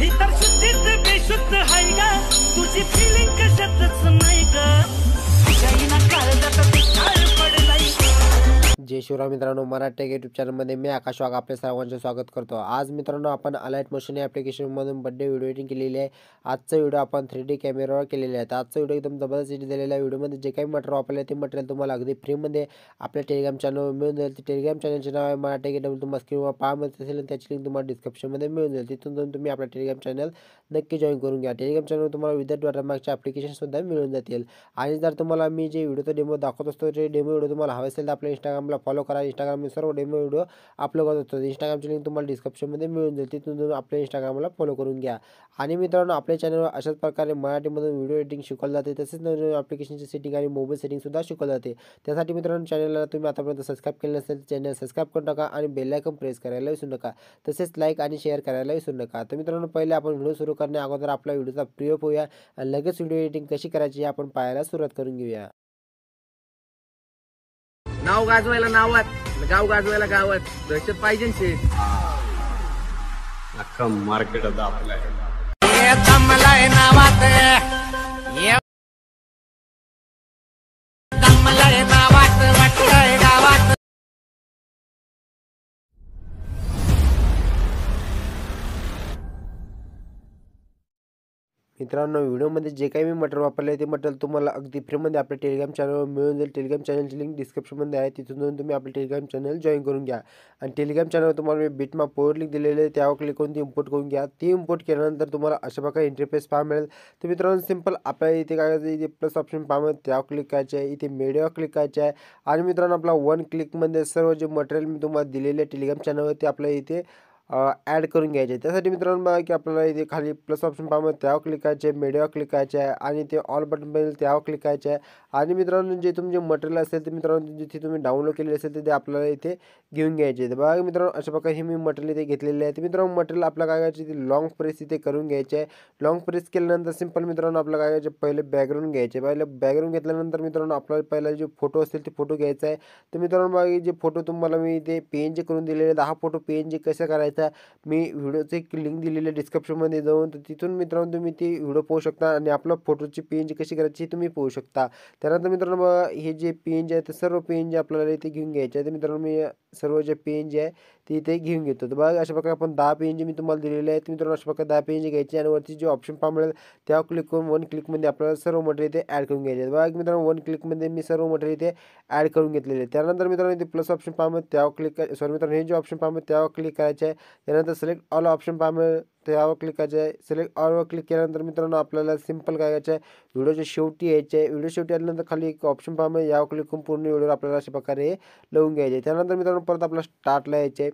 ही दर्शन जय शिवराम मित्रांनो मराठी युट्यूब चॅनलमध्ये मी आकाश वाघ आपल्या सर्वांचे स्वागत करतो आज मित्रांनो आपण अलाइट मोशन या ॲप्लिकेशनमधून बड्डे व्हिडिओ एडिटिंग केलेली आहे आजचा व्हिडिओ आपण थ्री डी कॅमेरावर केलेला आहे आजचा व्हिडिओ एकदम जबरदस्त दिलेला आहे व्हिडिओमध्ये जे काही मटेरियल वापरले ते मटेरियल तुम्हाला अगदी फ्रीमध्ये आपल्या टेलिग्राम चॅनलवर मिळून जाईल ते टेलिग्राम चॅनलचे नाव आहे मराठी डब्ल्यू तुम्हाला स्क्रीनवर पाहत असेल त्याची लिंक तुम्हाला डिस्क्रिप्शनमध्ये मिळून जाईल तिथून जाऊन तुम्ही आपल्या टेलिग्राम चॅनल नक्की जॉईन करून घ्या टेलिग्राम चॅनलवर तुम्हाला विद्यार्थी वाटमागच्या ॲप्लिकेशनसुद्धा मिळून जातील आणि जर तुम्हाला मी जे व्हिडिओचा डेमो दाखवत असतो ते डेमो व्हिडिओ तुम्हाला हवे असेल तर आपल्या इंस्टाग्रामला फॉलो करा इंस्टाग्राम मी सर्व डेमो व्हिडिओ अपलोड करत होतो इंस्टाग्रामची लिंक तुम्हाला डिस्क्रिप्शनमध्ये मिळून जाईल तिथून तुम्ही आपल्या इंस्टाग्रामला फॉलो करून घ्या आणि मित्रांनो आपल्या चॅनलवर अशाच प्रकारे मराठीमधून व्हिडिओ एडिटिंग शिकवलं जाते तसेच नवीन ॲप्लिकेशनचे सेटिंग आणि मोबाईल सेटिंगसुद्धा शिकवलं जाते त्यासाठी मित्रांनो चॅनलला तुम्ही आतापर्यंत सबस्क्राईब केलं नसेल चॅनल सबस्क्राईब करून नका आणि बेलायकन प्रेस करायला विसरू नका तसेच लाईक आणि शेअर करायला विसरू नका तर मित्रांनो पहिले आपण व्हिडिओ सुरू करण्या अगोदर आपल्या व्हिडिओचा प्रयोग होऊया लगेच व्हिडिओ एडिटिंग कशी करायची आपण पाहायला सुरुवात करून घेऊया नाव गाजवायला नावात गाव गाजवायला गावात दहशत पाहिजे शेत अख्खा मार्केट आता आपलं नावात मित्रांनो व्हिडिओमध्ये जे काही मी मटेरियल वापरले ते मटेरियल तुम्हाला अगदी फ्रीमध्ये आपल्या टेलिग्राम चॅनलवर मिळून जाईल टेलिग्राम चॅनलची लिंक डिस्क्रिप्शनमध्ये आहे तिथून जाऊन तुम्ही आपले टेलिग्राम चॅनल जॉईन करून घ्या आणि टेलिग्राम चॅनलवर तुम्हाला मी बिटमा पोवर लिंक दिलेले आहे त्यावर क्लिक करून ती इम्पोर्ट करून घ्या ती इम्पोर्ट केल्यानंतर तुम्हाला अशा प्रकारे इंटरफेस पहा मिळेल तर मित्रांनो सिंपल आपल्या इथे काय करायचं इथे प्लस ऑप्शन पहा मिळेल त्यावर क्लिक करायचे आहे इथे मीडियावर क्लिक करायचे आहे आणि मित्रांनो आपला वन क्लिकमध्ये सर्व जे मटेरियल मी तुम्हाला दिलेले टेलिग्राम चॅनलवर ते आपल्या इथे ॲड करून घ्यायचे त्यासाठी मित्रांनो बघा की आपल्याला इथे खाली प्लस ऑप्शन पाहून त्यावर क्लिक करायचे मीडियावर क्लिक करायचे आणि ते ऑल बटन मिळेल त्यावर क्लिक करायचे आहे आणि मित्रांनो जे तुमचे मटेरियल असेल ते मित्रांनो जिथे तुम्ही डाउनलोड केलेले असेल ते आपल्याला इथे घेऊन घ्यायचे आहे बघा मित्रांनो अशा प्रकारे हे मी मटेरियल इथे घेतलेले आहे मित्रांनो मटेरियल आपल्याला काय करायचे ते लॉंग प्रेस इथे करून घ्यायचे आहे लॉंग प्रेस केल्यानंतर सिंपल मित्रांनो आपल्याला काय करायचे पहिले बॅकग्राऊंड घ्यायचे पहिले बॅकग्राऊंड घेतल्यानंतर मित्रांनो आपल्याला पहिला जे फोटो असेल ते फोटो घ्यायचा आहे तर मित्रांनो बघा जे फोटो तुम्हाला मी इथे जे करून दिलेले दहा फोटो पेनचे कसे करायचा मी व्हिडिओचे एक लिंक दिलेली आहे डिस्क्रिप्शनमध्ये जाऊन तर तिथून मित्रांनो तुम्ही ती व्हिडिओ पाहू शकता आणि आपला फोटोची पेंज कशी करायची तुम्ही पाहू शकता त्यानंतर मित्रांनो हे जे पेन जे आहेत ते सर्व पेन आपल्याला इथे घेऊन घ्यायचे आहे तर मित्रांनो मी सर्व जे एन आहे ते इथे घेऊन घेतो तर बघा अशा प्रकारे आपण दहा एन मी तुम्हाला दिलेले आहेत मित्रांनो अशा प्रकारे दहा पेंज जी घ्यायचे आणि वरती जे ऑप्शन पहा मिळेल त्यावर क्लिक करून वन क्लिकमध्ये आपल्याला सर्व मटेरियल इथे ॲड करून घ्यायचे बघा मित्रांनो वन क्लिकमध्ये मी सर्व मटेरियल इथे ॲड करून घेतलेले आहे त्यानंतर मित्रांनो इथे प्लस ऑप्शन मिळेल त्यावर क्लिक सॉरी मित्रांनो हे जे ऑप्शन मिळेल त्यावर क्लिक करायचे आहे त्यानंतर सिलेक्ट ऑल ऑप्शन मिळेल त्यावर क्लिक करायचं आहे सिलेक्ट ऑलवर क्लिक केल्यानंतर मित्रांनो आपल्याला सिम्पल काय करायचं आहे व्हिडिओच्या शेवटी यायचे आहे व्हिडिओ शेवटी आल्यानंतर खाली एक ऑप्शन मिळेल यावर क्लिक करून पूर्ण व्हिडिओ आपल्याला अशा प्रकारे लावून घ्यायचे त्यानंतर मित्रांनो परत आपला स्टार्टला यायचं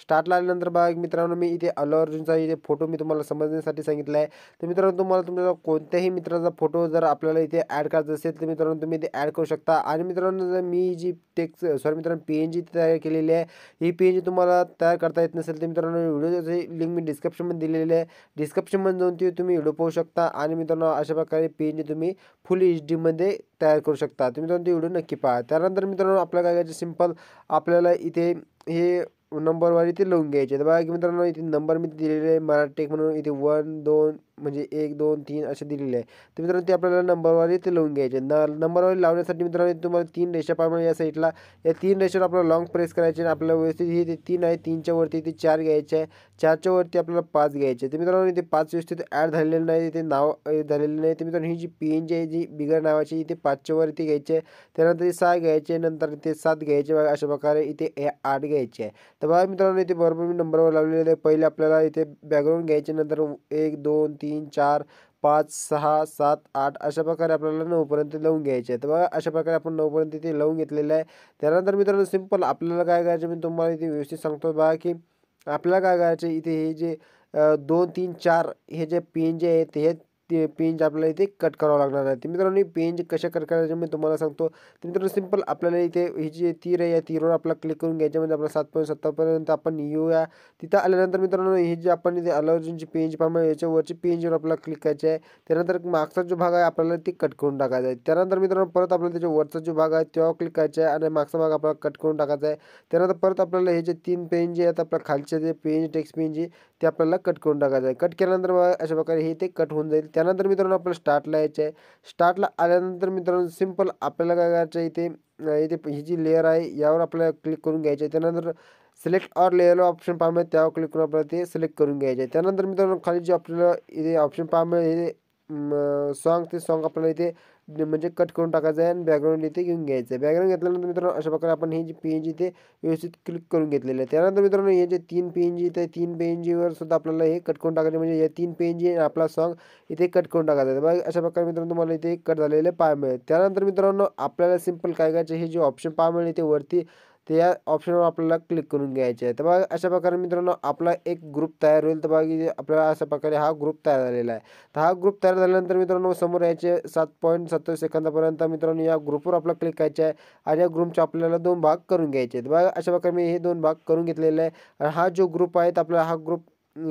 स्टार्टला आल्यानंतर बघा मित्रांनो मी इथे अल्लू अर्जुनचा इथे फोटो मी तुम्हाला समजण्यासाठी सांगितला आहे तर मित्रांनो तुम्हाला तुमच्या कोणत्याही मित्राचा फोटो जर आपल्याला इथे ॲड करायचा असेल तर मित्रांनो तुम्ही इथे ॲड करू शकता आणि मित्रांनो जर मी जी टेक सॉरी मित्रांनो पी एन जी तयार केलेली आहे ही पी एन जी तुम्हाला तयार करता येत नसेल तर मित्रांनो व्हिडिओची लिंक मी डिस्क्रिप्शनमध्ये दिलेली आहे डिस्क्रिप्शनमध्ये जाऊन ती तुम्ही व्हिडिओ पाहू शकता आणि मित्रांनो अशा प्रकारे पी एन जी तुम्ही फुल एच डीमध्ये तयार करू शकता तुम्ही मित्रांनो ती व्हिडिओ नक्की पहा त्यानंतर मित्रांनो आपल्याला काय करायचं सिम्पल आपल्याला इथे हे नंबर ते लिहून घ्यायचे तर बघा की मित्रांनो इथे नंबर मी दिलेले मराठी म्हणून इथे वन दोन म्हणजे एक दोन तीन असे दिलेले आहे तर मित्रांनो ते आपल्याला नंबरवर इथे लावून घ्यायचे न नंबरवर लावण्यासाठी मित्रांनो तुम्हाला तीन रेषा पाहिजे या साईडला या तीन रेषेवर आपल्याला लॉंग प्रेस करायचे आणि आपल्याला व्यवस्थित ही ते तीन आहे तीनच्या वरती ते चार घ्यायचे आहे चारच्या वरती आपल्याला पाच घ्यायचे तर मित्रांनो इथे पाच व्यवस्थित ॲड झालेलं नाही इथे नाव झालेलं नाही तर मित्रांनो ही जी पी एन जी आहे जी बिगर नावाची इथे पाचच्या वरती घ्यायची आहे त्यानंतर सहा घ्यायचे नंतर इथे सात घ्यायचे बघा अशा प्रकारे इथे आठ घ्यायचे आहे तर बघा मित्रांनो इथे बरोबर मी नंबरवर लावलेले पहिले आपल्याला इथे बॅकग्राऊंड घ्यायचे नंतर एक दोन तीन तीन चार पाच सहा सात आठ अशा प्रकारे आपल्याला नऊपर्यंत लावून घ्यायचे आहेत बघा अशा प्रकारे आपण नऊपर्यंत इथे लावून घेतलेलं आहे त्यानंतर मित्रांनो सिंपल आपल्याला काय करायचं मी तुम्हाला इथे व्यवस्थित सांगतो बघा की आपल्याला काय करायचं इथे हे जे दोन तीन चार हे जे पेन जे आहेत हे ते पेंज आपल्याला इथे कट करावं लागणार आहे मित्रांनो ही पेंज कशा कट करायचे मी तुम्हाला सांगतो तर मित्रांनो सिंपल आपल्याला इथे ही जी तीर आहे या तीरवर आपल्याला क्लिक करून घ्यायचे म्हणजे आपला सात पॉईंट सत्तापर्यंत आपण येऊया तिथं आल्यानंतर मित्रांनो हे जे आपण इथे अलर्जनची पेंज पाहणार याच्यावरची पेंजवर आपल्याला क्लिक करायचे आहे त्यानंतर मागचा जो भाग आहे आपल्याला ते कट करून टाकायचा आहे त्यानंतर मित्रांनो परत आपल्याला त्याच्या वरचा जो भाग आहे तेव्हा क्लिक करायचा आहे आणि मागचा भाग आपल्याला कट करून टाकायचा आहे त्यानंतर परत आपल्याला हे जे तीन पेन आहेत आपल्या खालचे जे पेंज टेक्स्ट पेन ते आपल्याला कट करून टाकायचं आहे कट केल्यानंतर अशा प्रकारे हे ते कट होऊन जाईल त्यानंतर मित्रांनो आपल्याला स्टार्टला यायचं आहे स्टार्टला आल्यानंतर मित्रांनो सिम्पल आपल्याला काय करायचं आहे इथे इथे ही जी लेअर आहे यावर आपल्याला क्लिक करून घ्यायचं आहे त्यानंतर सिलेक्ट ऑर लेअरला ऑप्शन पाहायला त्यावर क्लिक करून आपल्याला ते सिलेक्ट करून घ्यायचे आहे त्यानंतर मित्रांनो खाली जे आपल्याला इथे ऑप्शन पाहायला हे सॉन्ग ते सॉन्ग आपल्याला इथे म्हणजे कट करून टाकायचं आहे आणि बॅकग्राऊंड इथे घेऊन घ्यायचं आहे बॅकग्राऊंड घेतल्यानंतर मित्रांनो अशा प्रकारे आपण हे जे पी एन जी इथे व्यवस्थित क्लिक करून घेतलेलं आहे त्यानंतर मित्रांनो हे जे तीन पी एन जी इथे तीन पी एन जीवर सुद्धा आपल्याला हे कट करून टाकायचे म्हणजे या तीन पी एन जी आपला सॉन्ग इथे कट करून टाकायचा आहे बघा अशा प्रकारे मित्रांनो तुम्हाला इथे कट झालेले पाय मिळेल त्यानंतर मित्रांनो आपल्याला सिम्पल काय करायचं हे जे ऑप्शन पाय मिळेल इथे वरती तर या ऑप्शनवर आपल्याला क्लिक करून घ्यायचे आहे तर बघा अशा प्रकारे मित्रांनो आपला एक ग्रुप तयार होईल तर बघा आपल्याला अशा प्रकारे हा ग्रुप तयार झालेला आहे तर हा ग्रुप तयार झाल्यानंतर मित्रांनो समोर यायचे सात पॉईंट सत्तर सेकंदापर्यंत मित्रांनो या ग्रुपवर आपला क्लिक करायचे आहे आणि या ग्रुपचे आपल्याला दोन भाग करून घ्यायचे आहेत बघा अशा प्रकारे मी हे दोन भाग करून घेतलेले आहे आणि हा जो ग्रुप आहे आपला हा ग्रुप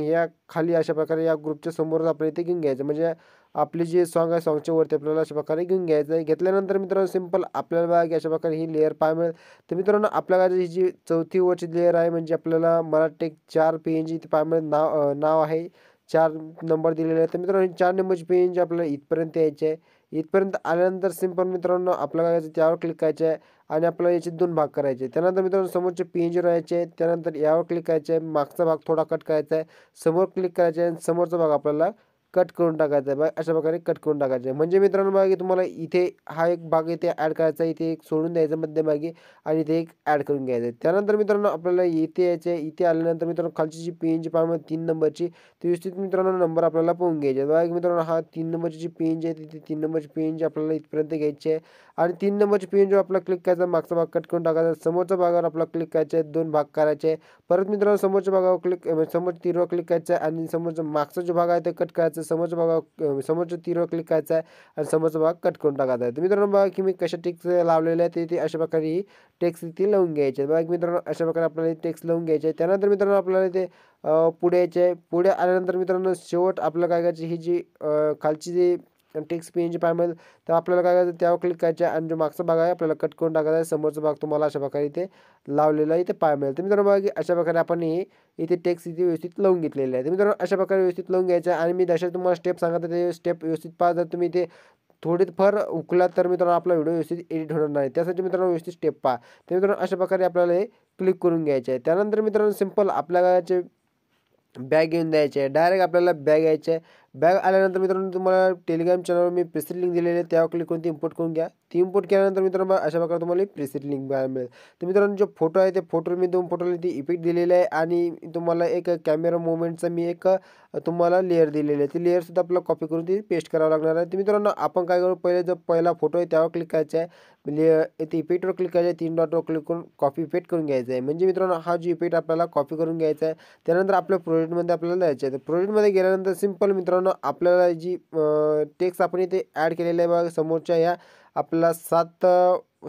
या खाली अशा प्रकारे या ग्रुपच्या समोरच आपल्याला इथे घेऊन घ्यायचं म्हणजे आपले जे सॉन्ग आहे सॉन्गच्या वरती आपल्याला अशा प्रकारे घेऊन घ्यायचं आहे घेतल्यानंतर मित्रांनो सिंपल आपल्याला बघा अशा प्रकारे ही लेअर पाय मिळेल तर मित्रांनो आपल्याला ही जी चौथी वरची लेअर आहे म्हणजे आपल्याला मराठी चार पी एन जी पाय मिळेल नाव नाव आहे चार नंबर दिलेले आहे तर मित्रांनो चार नंबरची पी एन जी आपल्याला इथपर्यंत यायची आहे इथपर्यंत आल्यानंतर सिंपल मित्रांनो आपल्याला त्यावर क्लिक करायचं आहे आणि आपल्याला याचे दोन भाग करायचे त्यानंतर मित्रांनो समोरचे पी एन जी राहायचे त्यानंतर यावर क्लिक करायचे आहे मागचा भाग थोडा कट करायचा आहे समोर क्लिक करायचे आहे आणि समोरचा भाग आपल्याला कट करून टाकायचा आहे बघा अशा प्रकारे कट करून टाकायचं आहे म्हणजे मित्रांनो बघा की तुम्हाला इथे हा एक भाग इथे ॲड करायचा इथे एक सोडून द्यायचा मध्यभागी आणि इथे एक ॲड करून घ्यायचं आहे त्यानंतर मित्रांनो आपल्याला इथे यायचे इथे आल्यानंतर मित्रांनो खालची जी पेंज पाहा तीन नंबरची ती व्यवस्थित मित्रांनो नंबर आपल्याला पाहून घ्यायचे आहे बघा मित्रांनो हा तीन नंबरची जी जी आहे तिथे तीन नंबरची जी आपल्याला इथपर्यंत घ्यायची आहे आणि तीन नंबरची पिन जो आपला क्लिक करायचा मागचा भाग कट करून टाकायचा समोरच्या भागावर आपला क्लिक करायचं आहे दोन भाग करायचे परत मित्रांनो समोरच्या भागावर क्लिक समोर तीरवर क्लिक करायचं आहे आणि समोरचा मागचा जो भाग आहे ते कट करायचा समोरच्या भागावर समोरचं तीरवर क्लिक करायचा आहे आणि समोरचा भाग कट करून टाकायचा आहे तर मित्रांनो बघा की मी कशा टेक्स लावलेले आहे ते अशा प्रकारे ही टेक्स ती लावून घ्यायचे बघा मित्रांनो अशा प्रकारे आपल्याला टेक्स्ट लावून घ्यायचे त्यानंतर मित्रांनो आपल्याला ते पुढे यायचे आहे पुढे आल्यानंतर मित्रांनो शेवट आपलं काय करायचं ही जी खालची जी टेक्स्ट पी एन जी फायमध्ये तर आपल्याला काय करायचं त्यावर क्लिक करायचं आणि जो मागचा भाग आहे आपल्याला कट करून टाकायचा आहे समोरचा भाग तुम्हाला अशा प्रकारे इथे लावलेला इथे पाय मिळेल तर मित्रांनो बघा की अशा प्रकारे आपण हे इथे टेक्स इथे व्यवस्थित लावून घेतलेले आहे तर मित्रांनो अशा प्रकारे व्यवस्थित लावून घ्यायचं आणि मी जशा तुम्हाला स्टेप सांगत ते स्टेप व्यवस्थित पाहा जर तुम्ही इथे थोडे फार उकलात तर मित्रांनो आपला व्हिडिओ व्यवस्थित एडिट होणार नाही त्यासाठी मित्रांनो व्यवस्थित स्टेप पहा तर मित्रांनो अशा प्रकारे आपल्याला हे क्लिक करून घ्यायचे आहे त्यानंतर मित्रांनो सिंपल आपल्याला बॅग घेऊन द्यायचे आहे डायरेक्ट आपल्याला बॅग यायची आहे बॅग आल्यानंतर मित्रांनो तुम्हाला टेलिग्राम चॅनलवर मी प्रेसिट लिंक दिलेली आहे त्यावर क्लिक करून इम्पोर्ट करून घ्या ती इम्पोर्ट केल्यानंतर मित्रांनो अशा प्रकारे तुम्हाला प्रिसेट लिंक बघायला मिळेल तर मित्रांनो जो फोटो आहे ते फोटोवर मी दोन फोटोला ती इफेक्ट दिलेला आहे आणि तुम्हाला एक कॅमेरा मुवमेंटचा मी एक तुम्हाला लेअर दिलेली आहे ती लेअरसुद्धा आपल्याला कॉपी करून ती पेस्ट करावं लागणार आहे तर मित्रांनो आपण काय करू पहिले जो पहिला फोटो आहे त्यावर क्लिक करायचा आहे लेअर म्हणजे, इथे इफेक्टवर क्लिक करायचं आहे तीन डॉटवर क्लिक करून कॉपी इफेक्ट करून घ्यायचं आहे म्हणजे मित्रांनो हा जो इफेक्ट आपल्याला कॉपी करून घ्यायचा आहे त्यानंतर आपल्या प्रोजेक्टमध्ये आपल्याला द्यायचं आहे तर प्रोजेक्टमध्ये गेल्यानंतर सिम्पल मित्रांनो आपल्याला जी टेक्स्ट आपण इथे ॲड केलेला आहे बघा समोरच्या या आपला सात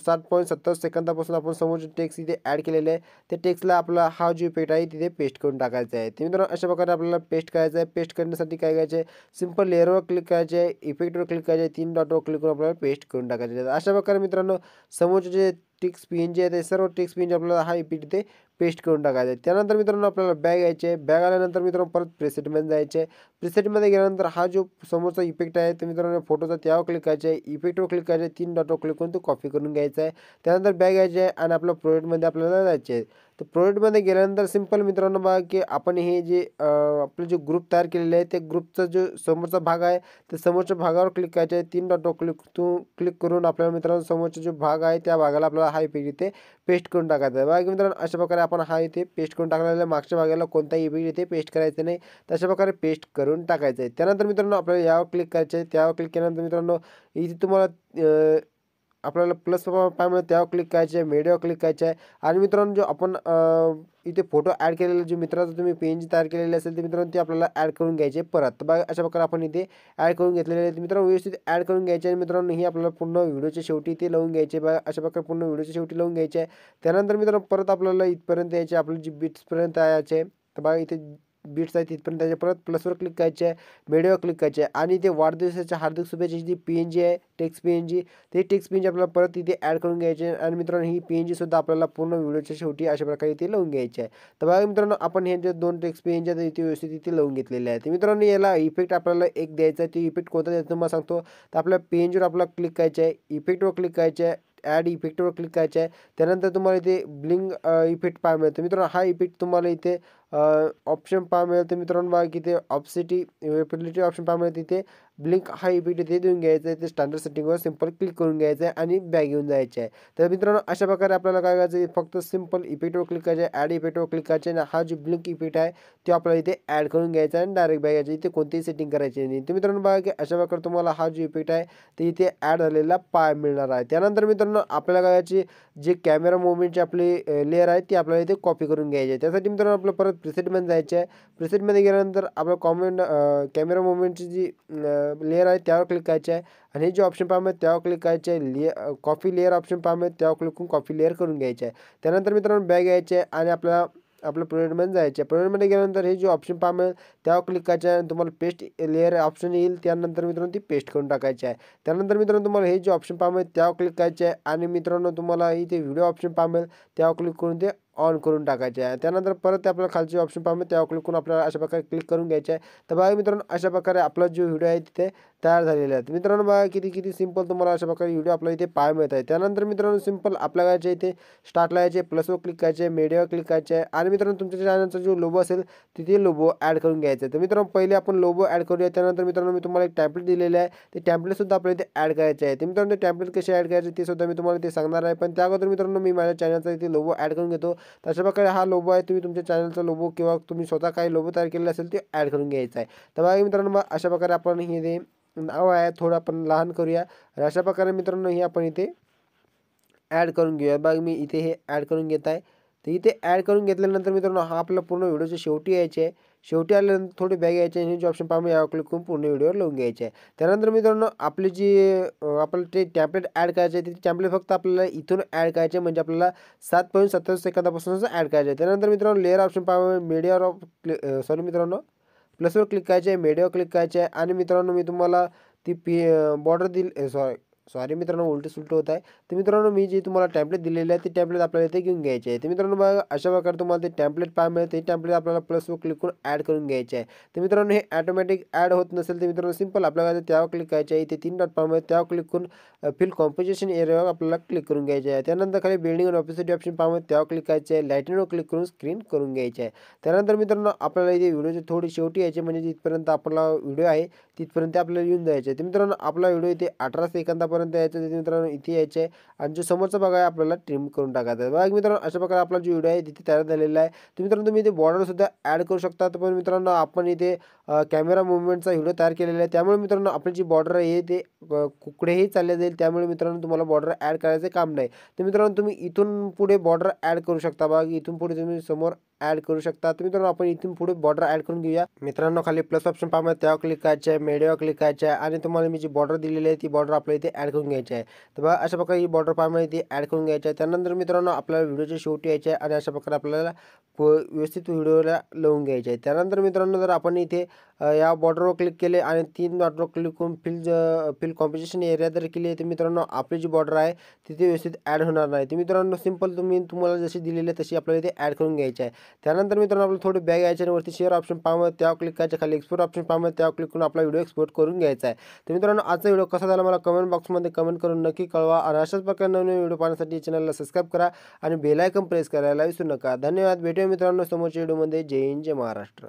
सात पॉईंट सत्तर सेकंदापासून आपण समोर टेक्स्ट इथे ॲड केलेले आहे त्या टेक्स्टला आपला हा जो इफेक्ट आहे तिथे पेस्ट करून टाकायचा आहे ते मित्रांनो अशा प्रकारे आपल्याला पेस्ट करायचं आहे पेस्ट करण्यासाठी काय करायचं आहे सिम्पल लेअरवर क्लिक करायचे आहे इफेक्टवर क्लिक करायचे आहे तीन डॉटवर क्लिक करून आपल्याला पेस्ट करून टाकायचे आहे अशा प्रकारे मित्रांनो समोरचे जे टिक्स पिन जे आहे ते सर्व टिक्स पिन आपल्याला हा इफेक्ट इथे पेस्ट करून टाकायचं आहे त्यानंतर मित्रांनो आपल्याला बॅग यायचे बॅग आल्यानंतर मित्रांनो परत प्रेसेटमध्ये जायचे आहे प्रेसेटमध्ये गेल्यानंतर हा जो समोरचा इफेक्ट आहे तो मित्रांनो फोटोचा त्यावर क्लिक करायचा आहे इफेक्टवर क्लिक करायचे तीन डॉटवर क्लिक करून तो कॉपी करून घ्यायचा आहे त्यानंतर बॅग यायचे आहे आणि आपल्या प्रोडक्टमध्ये आपल्याला जायचे आहे तर प्रोडक्टमध्ये गेल्यानंतर सिम्पल मित्रांनो बघा की आपण हे जे आपले जे ग्रुप तयार केलेले आहे ते ग्रुपचा जो समोरचा भाग आहे ते समोरच्या भागावर क्लिक करायचे आहे तीन डॉटवर क्लिक तू क्लिक करून आपल्या मित्रांनो समोरचा जो भाग आहे त्या भागाला आपल्याला हा इफेक्ट इथे पेस्ट करून टाकायचा आहे बघा मित्रांनो अशा प्रकारे आपण हा इथे पेस्ट करून टाकलेला मागच्या भागाला कोणताही इफेक्ट इथे पेस्ट करायचं नाही अशा प्रकारे पेस्ट करून टाकायचं आहे त्यानंतर मित्रांनो आपल्याला यावर क्लिक करायचं आहे त्यावर क्लिक केल्यानंतर मित्रांनो इथे तुम्हाला आपल्याला प्लस पाय मिळेल त्यावर क्लिक करायचे आहे मेडिओवर क्लिक करायचे आहे आणि मित्रांनो जो आपण इथे फोटो ॲड केलेला जो मित्राचा तुम्ही पेन तयार केलेली असेल ते मित्रांनो ती आपल्याला ॲड करून घ्यायचे परत तर बघा अशा प्रकारे आपण इथे ॲड करून घेतलेले मित्रांनो व्यवस्थित ॲड करून घ्यायचे आणि मित्रांनो ही आपल्याला पूर्ण व्हिडिओच्या शेवटी ते लावून घ्यायचे बघा अशा प्रकारे पूर्ण व्हिडिओच्या शेवटी लावून घ्यायचे आहे त्यानंतर मित्रांनो परत आपल्याला इथपर्यंत यायचे आपलं जी बीट्सपर्यंत यायचे तर बघा इथे बीट्स आहेत तिथपर्यंत त्याच्या परत प्लसवर क्लिक करायचे आहे मीडियावर क्लिक करायचे आहे आणि ते वाढदिवसाच्या हार्दिक शुभेच्छाची जी पी एन जी आहे टेक्स्ट पी एन जी ते टेक्स्ट पी एन जी आपल्याला परत तिथे ॲड करून घ्यायचे आहे आणि मित्रांनो ही पी एन जीसुद्धा आपल्याला पूर्ण व्हिडिओच्या शेवटी अशा प्रकारे इथे लावून घ्यायची आहे तर बघा मित्रांनो आपण हे जे दोन टेक्स्ट पी एन जी इथे व्यवस्थित इथे लावून घेतलेले आहे मित्रांनो याला इफेक्ट आपल्याला एक द्यायचा आहे तो इफेक्ट कोणता द्यायचा मला सांगतो तर आपल्या पी एन जीवर आपल्याला क्लिक करायचं आहे इफेक्टवर क्लिक करायचं आहे ॲड इफेक्टवर क्लिक करायचं आहे त्यानंतर तुम्हाला इथे ब्लिंग इफेक्ट पाहायला मिळतो मित्रांनो हा इफेक्ट तुम्हाला इथे ऑप्शन पहा मिळेल तर मित्रांनो बघा की ते ऑपसिटी रिपिलिटी ऑप्शन पहा मिळेल तिथे ब्लिंक हा इफेक्ट इथे देऊन घ्यायचं आहे ते स्टँडर्ड सेटिंगवर सिम्पल क्लिक करून घ्यायचं आहे आणि बॅग घेऊन जायचं आहे तर मित्रांनो अशा प्रकारे आपल्याला काय करायचं फक्त सिम्पल इफेक्टवर क्लिक करायचं आहे ॲड इफेक्टवर क्लिक करायचे आणि हा जो ब्लिंक इफेक्ट आहे तो आपल्याला इथे ॲड करून घ्यायचा आहे आणि डायरेक्ट बॅग घ्यायची इथे कोणतीही सेटिंग करायची नाही तर मित्रांनो बघा की अशा प्रकारे तुम्हाला हा जो इफेक्ट आहे ते इथे ॲड झालेला पाय मिळणार आहे त्यानंतर मित्रांनो आपल्याला काय करायची जे कॅमेरा मुवमेंटची आपली लेअर आहे ती आपल्याला इथे कॉपी करून घ्यायची आहे त्यासाठी मित्रांनो आपलं परत प्रिसेटमध्ये जायचे आहे प्रिसेटमध्ये गेल्यानंतर आपलं कॉमेंट कॅमेरा मुवमेंटची जी लेअर आहे त्यावर क्लिक करायचे आहे आणि हे जे ऑप्शन आहे त्यावर क्लिक करायचे आहे कॉफी लेअर ऑप्शन आहे त्यावर क्लिक करून कॉफी लेअर करून घ्यायचे आहे त्यानंतर मित्रांनो बॅग घ्यायचे आहे आणि आपल्याला आपलं प्रोडक्टमध्ये जायचे प्रोडक्टमध्ये गेल्यानंतर हे जे ऑप्शन आहे त्यावर क्लिक करायचे आहे तुम्हाला पेस्ट लेअर ऑप्शन येईल त्यानंतर मित्रांनो ती पेस्ट करून टाकायची आहे त्यानंतर मित्रांनो तुम्हाला हे जे ऑप्शन आहे त्यावर क्लिक करायचे आहे आणि मित्रांनो तुम्हाला इथे व्हिडिओ ऑप्शन पामेल त्यावर क्लिक करून ते ऑन करून टाकायचे आहे त्यानंतर परत आपल्याला खालचे ऑप्शन पाहून त्यावर क्लिक करून आपल्याला अशा प्रकारे क्लिक करून घ्यायचे आहे तर बघा मित्रांनो अशा प्रकारे आपला जो व्हिडिओ आहे तिथे तयार झालेले आहेत मित्रांनो बघा किती किती सिंपल तुम्हाला अशा प्रकारे व्हिडिओ आपल्या इथे पाय मिळत आहे त्यानंतर मित्रांनो सिंपल आपल्या जे इथे स्टार्टला यायचे प्लसवर क्लिक करायचे मीडियावर क्लिक करायचे आहे आणि मित्रांनो तुमच्या चॅनलचा जो लोबो असेल तिथे लोबो ॲड करून घ्यायचा आहे तर मित्रांनो पहिले आपण लोबो ॲड करूया त्यानंतर मित्रांनो मी तुम्हाला एक टॅम्पलेट दिलेलं आहे ते टॅम्पलेटसुद्धा आपल्याला इथे ॲड करायचे आहे ते मित्रांनो टॅम्पलेट कसे ॲड करायचे ते सुद्धा मी तुम्हाला ते सांगणार आहे पण त्या अगोदर मित्रांनो मी माझ्या चॅनलचा इथे लोबो ॲड करून घेतो तशा प्रकारे हा लोबो आहे तुम्ही तुमच्या चॅनलचा लोबो किंवा तुम्ही स्वतः काही लोबो तयार केलेला असेल ते ॲड करून घ्यायचा आहे तर बघा मित्रांनो अशा प्रकारे आपण हे नाव आहे थोडं आपण लहान करूया अशा प्रकारे मित्रांनो हे आपण इथे ॲड करून घेऊया बघ मी इथे हे ॲड करून घेत आहे तर इथे ॲड करून घेतल्यानंतर मित्रांनो हा आपला पूर्ण व्हिडिओच्या शेवटी यायचे आहे शेवटी आल्यानंतर थोडी बॅग यायचे आणि जे ऑप्शन पाहून यावर क्लिक करून पूर्ण व्हिडिओवर लावून घ्यायचे आहे त्यानंतर मित्रांनो आपली जी आपलं ते टॅम्पलेट ॲड करायचं आहे ते टॅम्पलेट फक्त आपल्याला इथून ॲड करायचे म्हणजे आपल्याला सात पॉईंट सत्तावीस सेकंदापासूनच ॲड करायचे आहे त्यानंतर मित्रांनो लेअर ऑप्शन पाहावं मीडियावर ऑफ सॉरी मित्रांनो प्लसवर क्लिक करायचे आहे मेडियावर क्लिक करायचे आहे आणि मित्रांनो मी तुम्हाला ती पी बॉर्डर दिली सॉरी सॉरी मित्रांनो उलटे सुलटं होत आहे तर मित्रांनो मी जे तुम्हाला टॅम्पलेट दिलेले आहे ते टॅम्पलेट आपल्याला इथे घेऊन घ्यायचे आहे तर मित्रांनो बघा अशा प्रकारे तुम्हाला ते टॅम्पलेट पाहायला मिळेल ते टॅम्पलेट आपल्याला प्लसवर क्लिक करून ॲड करून घ्यायचे आहे तर मित्रांनो हे ॲटोमॅटिक ॲड होत नसेल तर मित्रांनो सिंपल आपल्याला त्यावर क्लिक करायचे आहे इथे तीन डॉट पाहायला मिळेल त्यावर क्लिक करून फिल कॉम्पोजिशन एरियावर आपल्याला क्लिक करून घ्यायचे आहे त्यानंतर खाली बिल्डिंग आणि ऑफिसिटी ऑप्शन पाहामध्ये त्यावर क्लिक करायचे आहे लायटिंगवर क्लिक करून स्क्रीन करून घ्यायचे आहे त्यानंतर मित्रांनो आपल्याला इथे व्हिडिओची थोडी शेवटी यायची म्हणजे जिथपर्यंत आपला व्हिडिओ आहे तिथपर्यंत आपल्याला येऊन जायचे ते मित्रांनो आपला व्हिडिओ इथे अठरा सेकंदापर्यंत यायचा तिथे मित्रांनो इथे यायचे आणि जो समोरचा भाग आहे आपल्याला ट्रिम करून टाकायचा आहे बघा मित्रांनो अशा प्रकारे आपला जो व्हिडिओ आहे तिथे तयार झालेला आहे तर मित्रांनो तुम्ही इथे बॉर्डरसुद्धा ॲड करू शकता पण मित्रांनो आपण इथे कॅमेरा मुवमेंटचा व्हिडिओ तयार केलेला आहे त्यामुळे मित्रांनो आपली जी बॉर्डर आहे ते कुकडेही चालले जाईल त्यामुळे मित्रांनो तुम्हाला बॉर्डर ॲड करायचं काम नाही तर मित्रांनो तुम्ही इथून पुढे बॉर्डर ॲड करू शकता बघा इथून पुढे तुम्ही समोर ॲड करू शकता तर मित्रांनो आपण इथून पुढे बॉर्डर ॲड करून घेऊया मित्रांनो खाली प्लस ऑप्शन आहे त्यावर क्लिक करायचं आहे मेडियावर क्लिक करायचं आहे आणि तुम्हाला मी जी बॉर्डर दिलेली आहे ती बॉर्डर आपल्या इथे ॲड करून घ्यायची आहे तर बघा अशा प्रकारे ही बॉर्डर पाहायला ती ॲड करून घ्यायची आहे त्यानंतर मित्रांनो आपल्याला व्हिडिओच्या शेवटी यायचे आहे आणि अशा प्रकारे आपल्याला व्यवस्थित व्हिडिओला लावून घ्यायचे आहे त्यानंतर मित्रांनो जर आपण इथे या बॉर्डरवर क्लिक केले आणि तीन बॉर्डरवर क्लिक करून फिल फिल कॉम्पिटिशन एरिया जर केली तर मित्रांनो आपली जी बॉर्डर आहे तिथे व्यवस्थित ॲड होणार नाही तर मित्रांनो सिंपल तुम्ही तुम्हाला जशी दिलेली आहे तशी आपल्याला इथे ॲड करून घ्यायची आहे त्यानंतर मित्रांनो आपलं थोडं बॅग वरती शेअर ऑप्शन पाहावं त्यावर क्लिक करायच्या खाली एक्सपोर्ट ऑप्शन पाहावं त्यावर क्लिक करून आपला व्हिडिओ एक्सपोर्ट करून घ्यायचा आहे तर मित्रांनो आजचा व्हिडिओ कसा झाला मला कमेंट बॉक्समध्ये कमेंट करून नक्की कळवा आणि अशाच प्रकारे नवीन व्हिडिओ पाहण्यासाठी चॅनलला सबस्क्राईब करा आणि बेलायकन प्रेस करायला विसरू नका धन्यवाद भेटूया मित्रांनो समोरच्या व्हिडिओमध्ये जय हिंद जय महाराष्ट्र